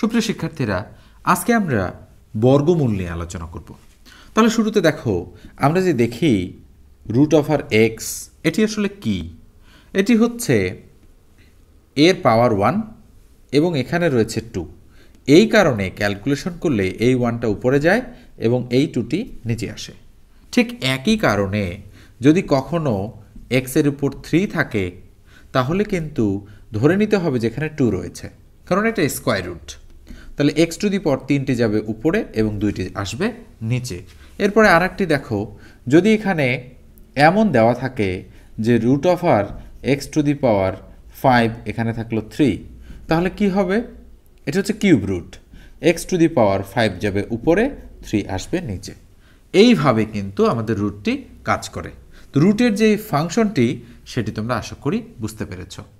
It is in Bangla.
সুপ্রিয় শিক্ষার্থীরা আজকে আমরা বর্গমূল নিয়ে আলোচনা করব তাহলে শুরুতে দেখো আমরা যে দেখি রুট অফ আর এক্স এটি আসলে কি এটি হচ্ছে এর পাওয়ার ওয়ান এবং এখানে রয়েছে টু এই কারণে ক্যালকুলেশন করলে এই ওয়ানটা উপরে যায় এবং এই টুটি নিচে আসে ঠিক একই কারণে যদি কখনো এক্সের উপর থ্রি থাকে তাহলে কিন্তু ধরে নিতে হবে যেখানে টু রয়েছে কারণ এটা স্কোয়ার রুট তাহলে এক্স টু দি পর তিনটি যাবে উপরে এবং দুইটি আসবে নিচে এরপরে আরেকটি দেখো যদি এখানে এমন দেওয়া থাকে যে রুট অফ আর x to the power five এখানে থাকলো থ্রি তাহলে কি হবে এটা হচ্ছে cube root x to the power five যাবে উপরে থ্রি আসবে নিচে এইভাবে কিন্তু আমাদের রুটটি কাজ করে তো রুটের যে ফাংশনটি সেটি তোমরা আশা করি বুঝতে পেরেছো